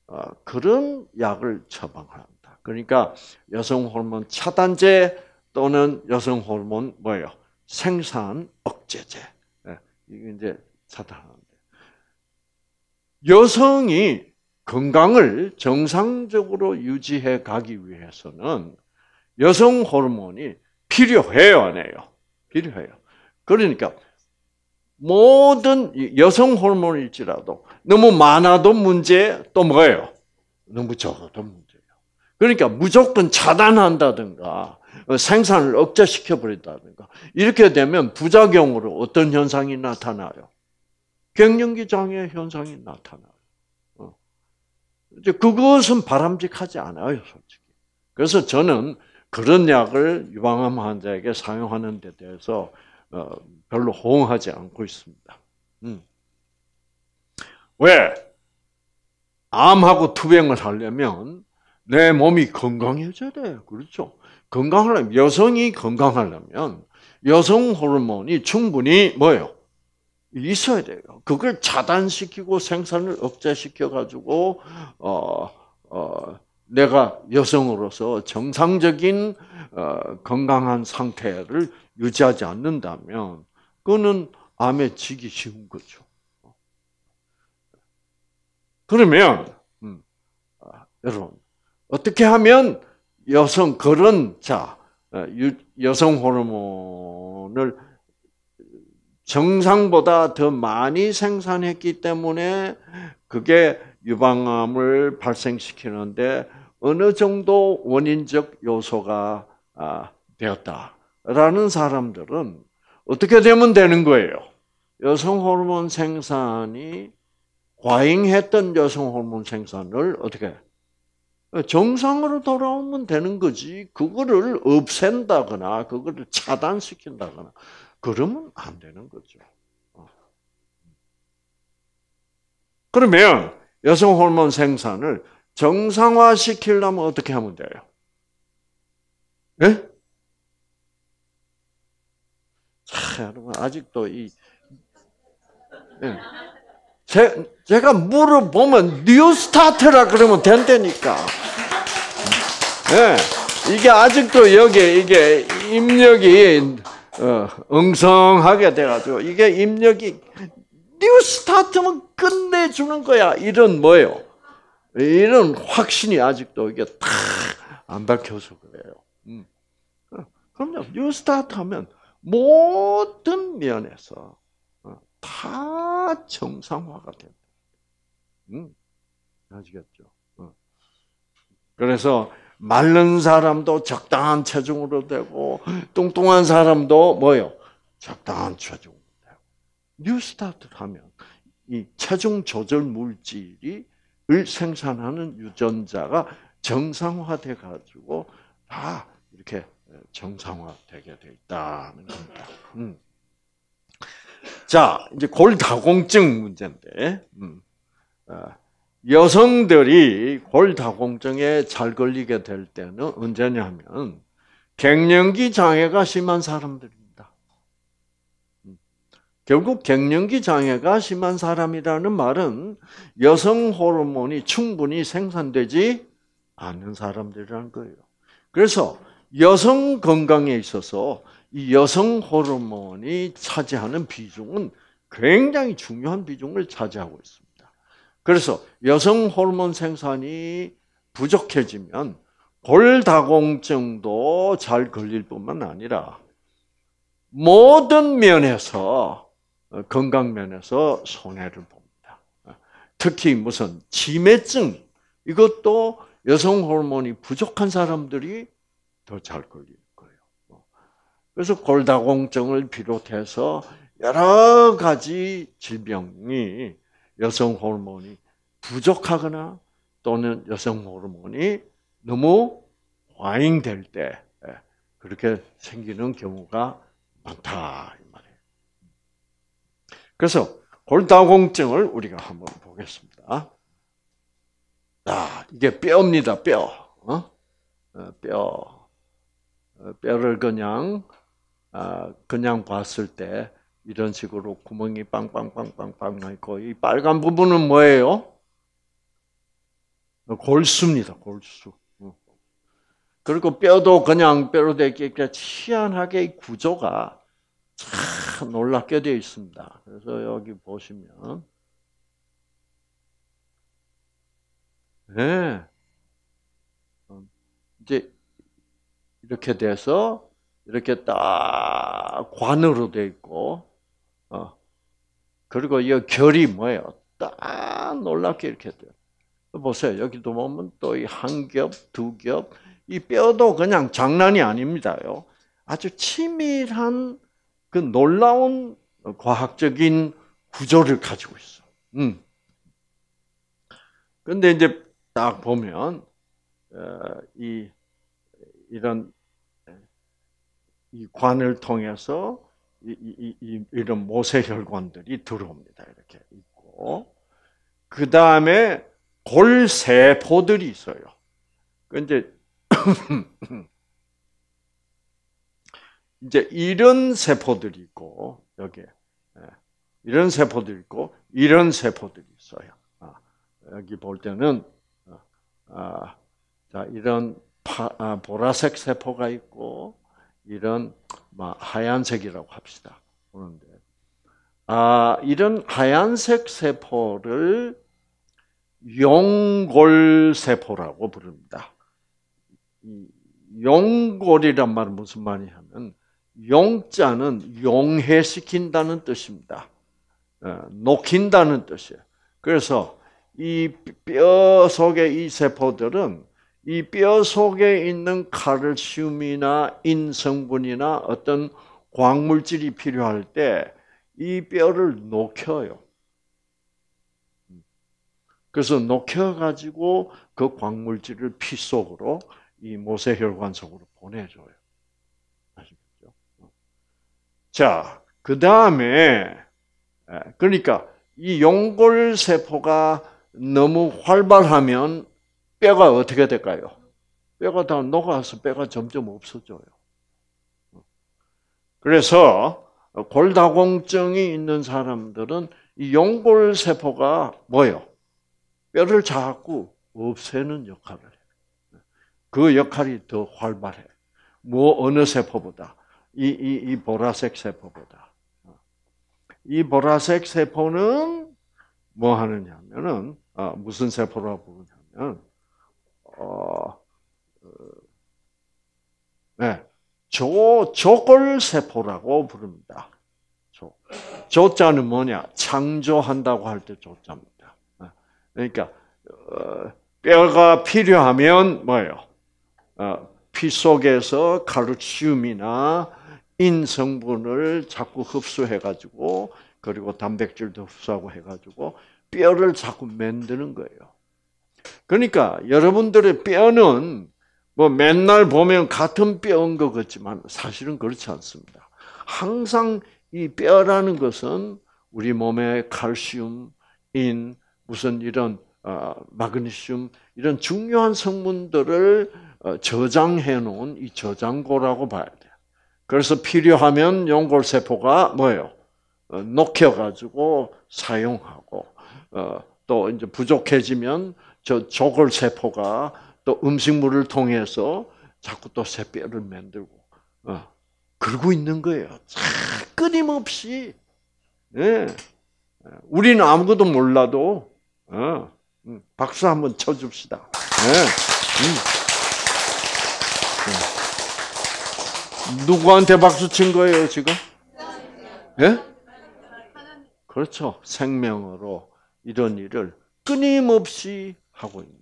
어, 그런 약을 처방한다. 그러니까 여성 호르몬 차단제 또는 여성 호르몬 뭐예요? 생산 억제제. 예, 이게 이제 차단하는데. 여성이 건강을 정상적으로 유지해 가기 위해서는 여성 호르몬이 필요해요, 안 해요? 필요해요. 그러니까 모든 여성 호르몬일지라도 너무 많아도 문제 또 뭐예요? 너무 적어도 문제예요. 그러니까 무조건 차단한다든가 어, 생산을 억제시켜 버린다든가 이렇게 되면 부작용으로 어떤 현상이 나타나요? 갱년기 장애 현상이 나타나요. 어. 이제 그것은 바람직하지 않아요, 솔직히. 그래서 저는 그런 약을 유방암 환자에게 사용하는 데 대해서 어, 별로 호응하지 않고 있습니다. 음. 왜? 암하고 투병을 하려면 내 몸이 건강해져야 돼. 그렇죠? 건강하려면, 여성이 건강하려면 여성 호르몬이 충분히 뭐예요? 있어야 돼요. 그걸 차단시키고 생산을 억제시켜가지고, 어, 어, 내가 여성으로서 정상적인 어, 건강한 상태를 유지하지 않는다면 그는 암에 지기 쉬운 거죠. 그러면 음, 아, 여러분 어떻게 하면 여성 그런 자 어, 여성 호르몬을 정상보다 더 많이 생산했기 때문에 그게 유방암을 발생시키는데 어느 정도 원인적 요소가 아, 되었다. 라는 사람들은 어떻게 되면 되는 거예요? 여성 호르몬 생산이 과잉했던 여성 호르몬 생산을 어떻게 정상으로 돌아오면 되는 거지. 그거를 없앤다거나 그거를 차단시킨다거나 그러면 안 되는 거죠. 어. 그러면 여성 호르몬 생산을 정상화시키려면 어떻게 하면 돼요? 예? 여러분 아직도 이 예. 제, 제가 물어보면 뉴스타트라 그러면 된다니까. 예. 이게 아직도 여기 이게 입력이 어, 성하게 돼가지고 이게 입력이 뉴스타트면 끝내주는 거야. 이런 뭐예요? 이런 확신이 아직도 이게 탁안 밝혀서 그래요. 음. 어, 그럼요. 뉴스타트 하면 모든 면에서 어, 다 정상화가 된다. 음, 아시겠죠? 어. 그래서 마른 사람도 적당한 체중으로 되고 뚱뚱한 사람도 뭐요? 적당한 체중으로 되고 뉴스타트 하면 이 체중 조절 물질이 을 생산하는 유전자가 정상화돼 가지고 다 이렇게 정상화되게 돼 있다는 겁니다. 음. 자, 이제 골다공증 문제인데, 음. 어, 여성들이 골다공증에 잘 걸리게 될 때는 언제냐면, 갱년기 장애가 심한 사람들입니다. 음. 결국 갱년기 장애가 심한 사람이라는 말은 여성 호르몬이 충분히 생산되지 않는 사람들이라는 거예요. 그래서 여성 건강에 있어서 이 여성 호르몬이 차지하는 비중은 굉장히 중요한 비중을 차지하고 있습니다. 그래서 여성 호르몬 생산이 부족해지면 골다공증도 잘 걸릴 뿐만 아니라 모든 면에서 어, 건강 면에서 손해를 봅니다. 특히 무슨 치매증 이것도 여성 호르몬이 부족한 사람들이 더잘 걸릴 거예요. 뭐. 그래서 골다공증을 비롯해서 여러 가지 질병이 여성 호르몬이 부족하거나 또는 여성 호르몬이 너무 과잉될 때 예, 그렇게 생기는 경우가 많다 이 말이에요. 그래서 골다공증을 우리가 한번 보겠습니다. 아, 이게 뼈입니다. 뼈, 어? 어 뼈. 어, 뼈를 그냥 아, 그냥 봤을 때 이런 식으로 구멍이 빵빵빵빵빵 나 있고 이 빨간 부분은 뭐예요? 골수입니다. 골수. 어. 그리고 뼈도 그냥 뼈로 되어 있게 치안하게 구조가 참 놀랍게 되어 있습니다. 그래서 여기 보시면 네. 어, 이제 이렇게 돼서 이렇게 딱 관으로 돼 있고 어. 그리고 이 결이 뭐예요? 딱 놀랍게 이렇게 돼요. 보세요. 여기도 보면 또 이 한 겹, 두 겹, 이 뼈도 그냥 장난이 아닙니다요. 아주 치밀한 그 놀라운 과학적인 구조를 가지고 있어. 음. 근데 이제 딱 보면 어, 이 이런 이 관을 통해서 이, 이, 이런 모세혈관들이 들어옵니다. 이렇게 있고 그 다음에 골세포들이 있어요. 근데 그 *clears throat* 이제 이런 세포들이 있고 여기 예. 이런 세포들이 있고 이런 세포들이 있어요. 아, 여기 볼 때는 어, 아, 자 이런 아, 보라색 세포가 있고 이런 하얀색이라고 합시다. 보는데 아 이런 하얀색 세포를 용골 세포라고 부릅니다. 용골이란 말은 무슨 말이냐면 용자는 용해시킨다는 뜻입니다. 어, 녹힌다는 뜻이에요. 그래서 이 뼈 속의 이 세포들은 이뼈 속에 있는 칼슘이나 인성분이나 어떤 광물질이 필요할 때 이 뼈를 녹혀요. 그래서 녹혀가지고 그 광물질을 피 속으로 이 모세혈관 속으로 보내줘요. 아시겠죠? 자, 그 다음에, 예, 그러니까 이 용골세포가 너무 활발하면 뼈가 어떻게 될까요? 뼈가 다 녹아서 뼈가 점점 없어져요. 그래서 골다공증이 있는 사람들은 이 연골세포가 뭐예요? 뼈를 자꾸 없애는 역할을 해요. 그 역할이 더 활발해. 뭐 어느 세포보다 이, 이, 이 보라색 세포보다 이 보라색 세포는 뭐 하느냐면은 아, 무슨 세포라고 부르냐면 어, 어, 네, 조, 조골세포라고 부릅니다. 조. 조자는 뭐냐? 창조한다고 할 때 조자입니다. 네. 그러니까, 어, 뼈가 필요하면 뭐예요? 어, 피 속에서 칼슘이나 인성분을 자꾸 흡수해가지고, 그리고 단백질도 흡수하고 해가지고, 뼈를 자꾸 만드는 거예요. 그러니까 여러분들의 뼈는 뭐 맨날 보면 같은 뼈인 것 같지만 사실은 그렇지 않습니다. 항상 이 뼈라는 것은 우리 몸에 칼슘, 인, 무슨 이런 어, 마그네슘 이런 중요한 성분들을 어, 저장해 놓은 이 저장고라고 봐야 돼요. 그래서 필요하면 연골 세포가 뭐예요? 어, 녹혀 가지고 사용하고 또 이제 부족해지면 저 조골 세포가 또 음식물을 통해서 자꾸 또 새 뼈를 만들고 어, 그러고 있는 거예요. 자, 끊임없이 예. 우리는 아무것도 몰라도 어, 음, 박수 한번 쳐줍시다. 예. 음. 음. 누구한테 박수 친 거예요 지금? 예? 그렇죠. 생명으로 이런 일을 끊임없이 하고 있는.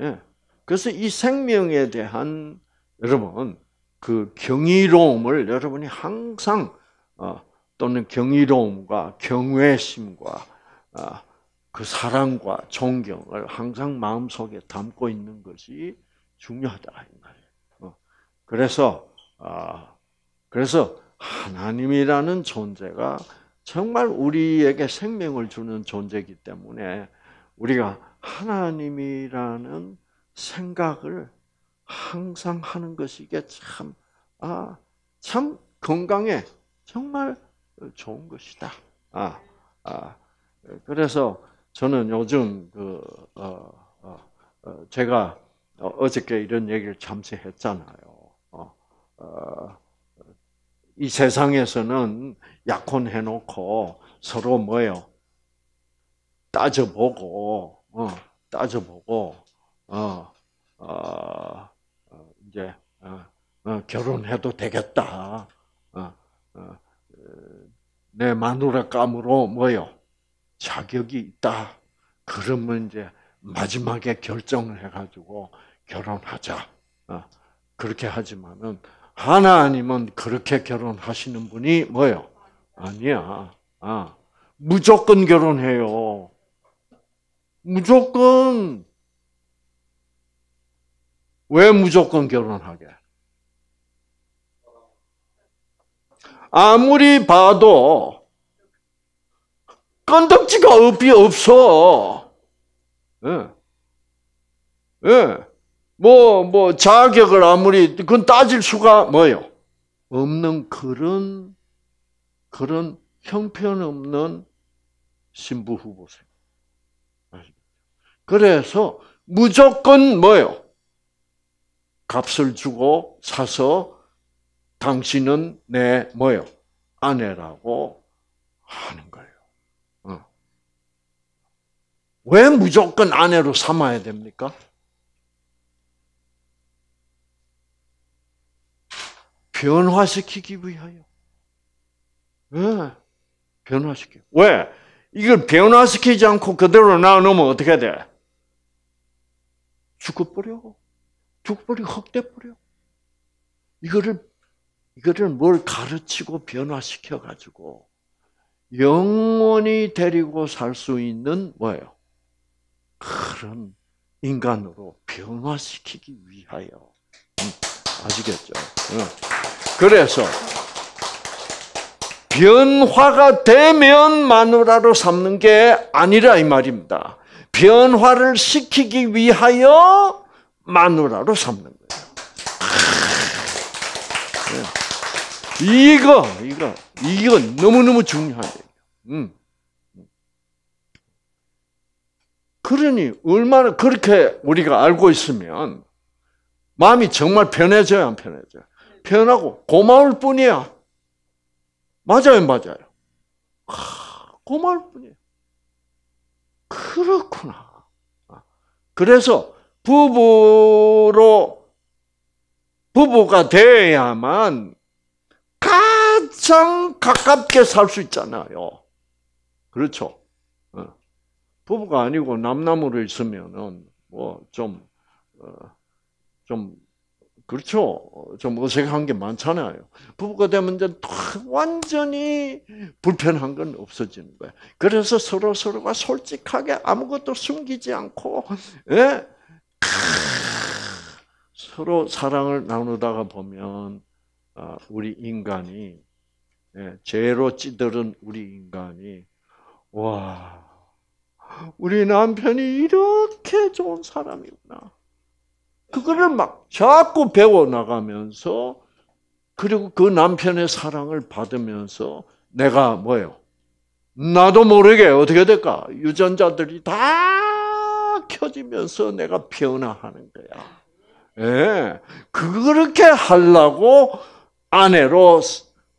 예. 그래서 이 생명에 대한 여러분 그 경이로움을 여러분이 항상 어, 또는 경이로움과 경외심과 어, 그 사랑과 존경을 항상 마음속에 담고 있는 것이 중요하다 이 말이에요. 어, 그래서 아 그래서 하나님이라는 존재가 정말 우리에게 생명을 주는 존재이기 때문에 우리가 하나님이라는 생각을 항상 하는 것이 이게 참, 아, 참 건강에 정말 좋은 것이다. 아, 아, 그래서 저는 요즘 그, 어, 어, 어 제가 어저께 이런 얘기를 잠시 했잖아요. 어, 어, 이 세상에서는 약혼해놓고 서로 뭐요 따져보고 어, 따져보고 어, 어, 어, 이제 어, 어, 결혼해도 되겠다. 어, 어, 어 내 마누라감으로 뭐요 자격이 있다. 그러면 이제 마지막에 결정을 해가지고 결혼하자. 어, 그렇게 하지만은 하나님은 그렇게 결혼하시는 분이 뭐요 아니야. 아, 무조건 결혼해요. 무조건 왜 무조건 결혼하게? 아무리 봐도 건덕지가 없이 없어. 예. 예. 뭐, 뭐, 자격을 아무리, 그건 따질 수가 뭐요? 없는 그런, 그런 형편없는 신부 후보생. 그래서 무조건 뭐요? 값을 주고 사서 당신은 내 뭐요? 아내라고 하는 거예요. 어. 왜 무조건 아내로 삼아야 됩니까? 변화시키기 위하여. 왜? 예, 변화시키기 왜? 이걸 변화시키지 않고 그대로 놔놓으면 어떻게 돼? 죽어버려. 죽어버리고 흑돼버려. 이거를, 이거를 뭘 가르치고 변화시켜가지고, 영원히 데리고 살 수 있는 뭐예요? 그런 인간으로 변화시키기 위하여. 음, 아시겠죠? 그래서, 변화가 되면 마누라로 삼는 게 아니라 이 말입니다. 변화를 시키기 위하여 마누라로 삼는 거예요. 아, 네. 이거, 이거, 이거 너무너무 중요한 얘기예요. 음. 그러니 얼마나 그렇게 우리가 알고 있으면 마음이 정말 편해져요, 안 편해져요? 편하고 고마울 뿐이야. 맞아요, 맞아요. 고마울 뿐이에요. 그렇구나. 그래서 부부로 부부가 되어야만 가장 가깝게 살 수 있잖아요. 그렇죠? 어. 부부가 아니고 남남으로 있으면은 뭐좀좀 좀 어, 그렇죠. 좀 어색한 게 많잖아요. 부부가 되면 이제 완전히 불편한 건 없어지는 거예요. 그래서 서로 서로가 솔직하게 아무것도 숨기지 않고 예? 서로 사랑을 나누다가 보면 아, 우리 인간이 예, 죄로 찌들은 우리 인간이 와 우리 남편이 이렇게 좋은 사람이구나. 그거를 막 자꾸 배워 나가면서 그리고 그 남편의 사랑을 받으면서 내가 뭐예요? 나도 모르게 어떻게 될까? 유전자들이 다 켜지면서 내가 변화하는 거야. 예. 그렇게 하려고 아내로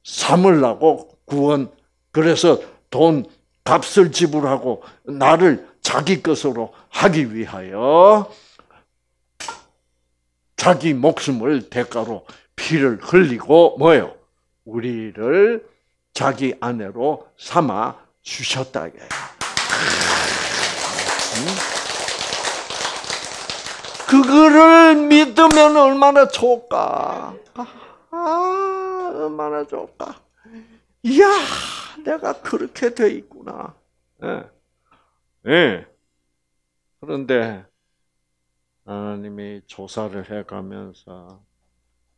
삼으려고 구원, 그래서 돈 값을 지불하고 나를 자기 것으로 하기 위하여 자기 목숨을 대가로 피를 흘리고 뭐요? 우리를 자기 아내로 삼아 주셨다. 음? 그거를 믿으면 얼마나 좋을까? 아, 얼마나 좋을까? 이야, 내가 그렇게 돼 있구나. 예. 네. 네. 그런데 하나님이 조사를 해가면서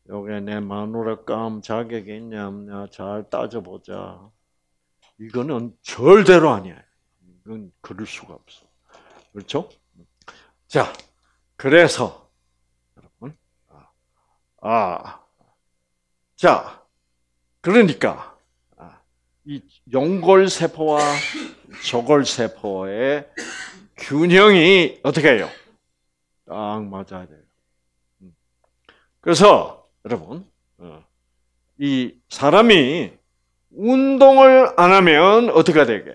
요게 내 마누라 감 자격이 있냐 없냐 잘 따져보자. 이거는 절대로 아니에요. 이건 그럴 수가 없어. 그렇죠? 자, 그래서 여러분, 아, 아 자, 그러니까 아, 이 용골 세포와 저골 세포의 균형이 어떻게 해요? 딱 맞아야 돼요. 음. 그래서 여러분 어, 이 사람이 운동을 안 하면 어떻게 되게?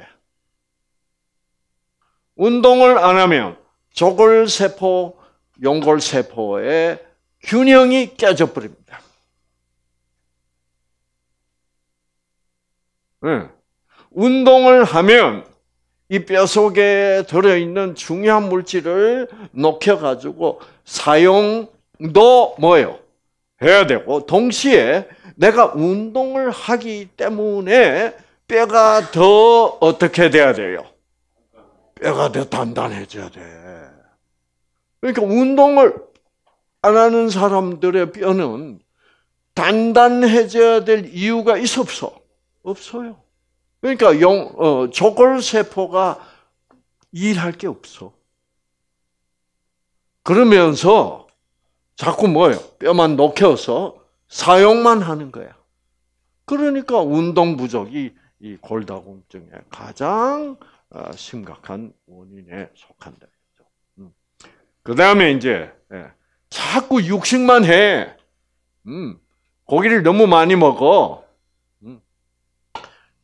운동을 안 하면 조골세포, 용골세포의 균형이 깨져 버립니다. 네. 운동을 하면 이 뼈속에 들어있는 중요한 물질을 녹여가지고 사용도 뭐예요? 해야 되고, 동시에 내가 운동을 하기 때문에 뼈가 더 어떻게 돼야 돼요? 뼈가 더 단단해져야 돼. 그러니까 운동을 안 하는 사람들의 뼈는 단단해져야 될 이유가 있어 없어? 없어요. 그러니까 용, 어, 조골세포가 일할 게 없어. 그러면서 자꾸 뭐예요? 뼈만 녹혀서 사용만 하는 거야. 그러니까 운동 부족이 이 골다공증의 가장 어, 심각한 원인에 속한다. 음. 그 다음에 이제 예, 자꾸 육식만 해. 음. 고기를 너무 많이 먹어.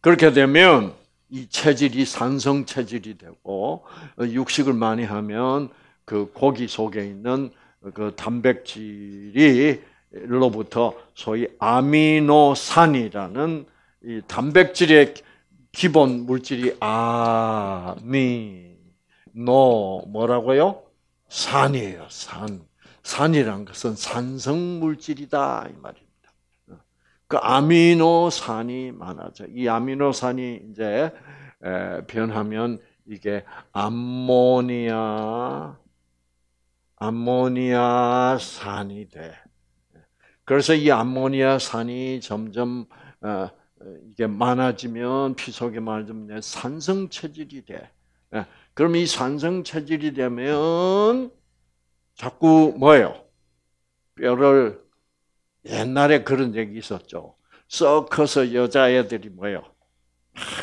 그렇게 되면 이 체질이 산성 체질이 되고 어, 육식을 많이 하면 그 고기 속에 있는 그 단백질이로부터 소위 아미노산이라는 이 단백질의 기본 물질이 아미노 뭐라고요? 산이에요. 산. 산이란 것은 산성 물질이다 이 말이에요. 그 아미노산이 많아져. 이 아미노산이 이제 변하면 이게 암모니아 암모니아산이 돼. 그래서 이 암모니아산이 점점 어, 이게 많아지면 피속에 말아지면 산성 체질이 돼. 예, 그럼 이 산성 체질이 되면 자꾸 뭐예요? 뼈를 옛날에 그런 얘기 있었죠. 서커서 여자애들이 뭐요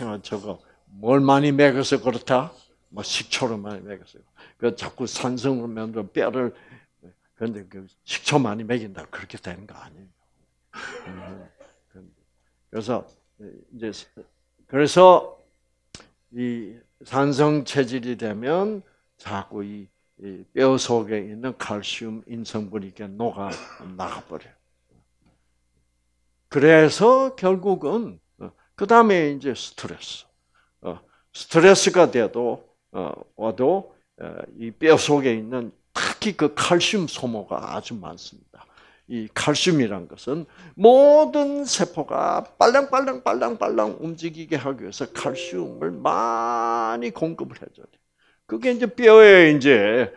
아, 저거 뭘 많이 먹여서 그렇다? 뭐 식초를 많이 먹였어요. 그 자꾸 산성으로 면서 뼈를 근데 그 식초 많이 먹인다 그렇게 되는 거 아니에요. 그래서 이제 그래서 이 산성 체질이 되면 자꾸 이 뼈 속에 있는 칼슘 인성분이 이렇게 녹아 나가버려요. 그래서 결국은 어, 그 다음에 이제 스트레스. 어, 스트레스가 돼도 어, 와도 이 뼈 속에 있는 특히 그 칼슘 소모가 아주 많습니다. 이 칼슘이란 것은 모든 세포가 빨랑빨랑 빨랑빨랑 움직이게 하기 위해서 칼슘을 많이 공급을 해줘야 돼. 그게 이제 뼈에 이제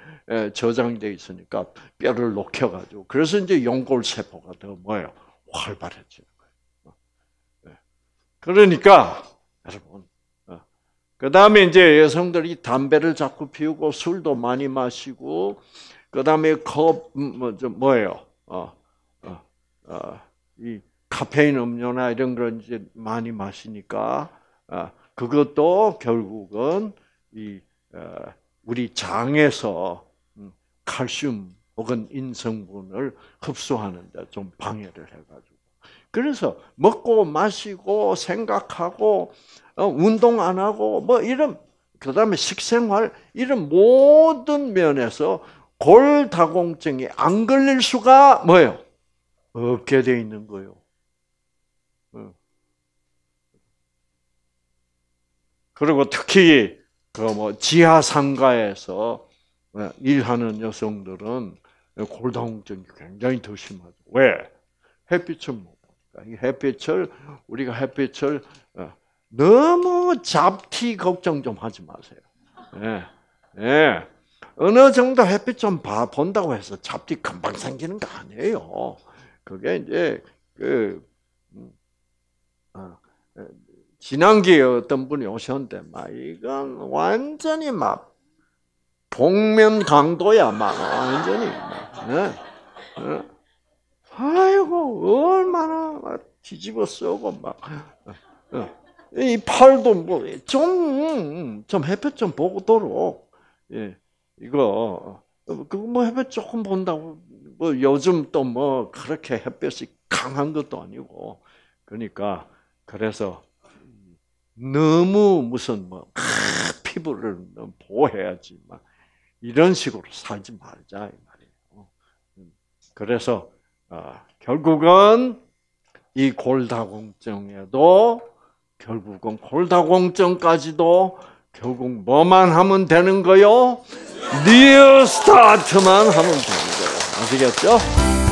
저장돼 있으니까 뼈를 녹여가지고 그래서 이제 연골 세포가 더 뭐예요? 활발해지는 거예요. 어. 예. 그러니까 여러분 어. 그 다음에 이제 여성들이 담배를 자꾸 피우고 술도 많이 마시고 그 다음에 컵 음, 뭐, 뭐예요? 어, 어, 어, 카페인 음료나 이런 걸 이제 많이 마시니까 어, 그것도 결국은 이 어, 우리 장에서 음, 칼슘 혹은 인성분을 흡수하는데 좀 방해를 해가지고. 그래서 먹고 마시고 생각하고 어, 운동 안 하고 뭐 이런 그다음에 식생활 이런 모든 면에서 골다공증이 안 걸릴 수가 뭐예요? 없게 돼 있는 거예요. 어. 그리고 특히 그 뭐 지하 상가에서 어, 일하는 여성들은 골다공증이 굉장히 더 심하죠. 왜? 햇빛을 못 보니까. 햇빛을, 우리가 햇빛을 어, 너무 잡티 걱정 좀 하지 마세요. 예. 예. 어느 정도 햇빛 좀 봐, 본다고 해서 잡티 금방 생기는 거 아니에요. 그게 이제, 그, 음, 어, 어 지난기에 어떤 분이 오셨는데, 막, 이건 완전히 막, 복면 강도야 막 완전히 막. 네. 네. 아이고 얼마나 뒤집어 쓰고 막. 네. 이 팔도 뭐 좀 좀 햇볕 좀 보도록 예 이거 그뭐 햇볕 조금 본다고 뭐 요즘 또 뭐 그렇게 햇볕이 강한 것도 아니고 그러니까 그래서 너무 무슨 뭐 아, 피부를 뭐 보호해야지 막 이런 식으로 살지 말자 이 말이에요. 어. 음. 그래서 아, 결국은 이 골다공증에도 결국은 골다공증까지도 결국 뭐만 하면 되는 거요? 뉴 스타트만 하면 되는 거예요. 아시겠죠?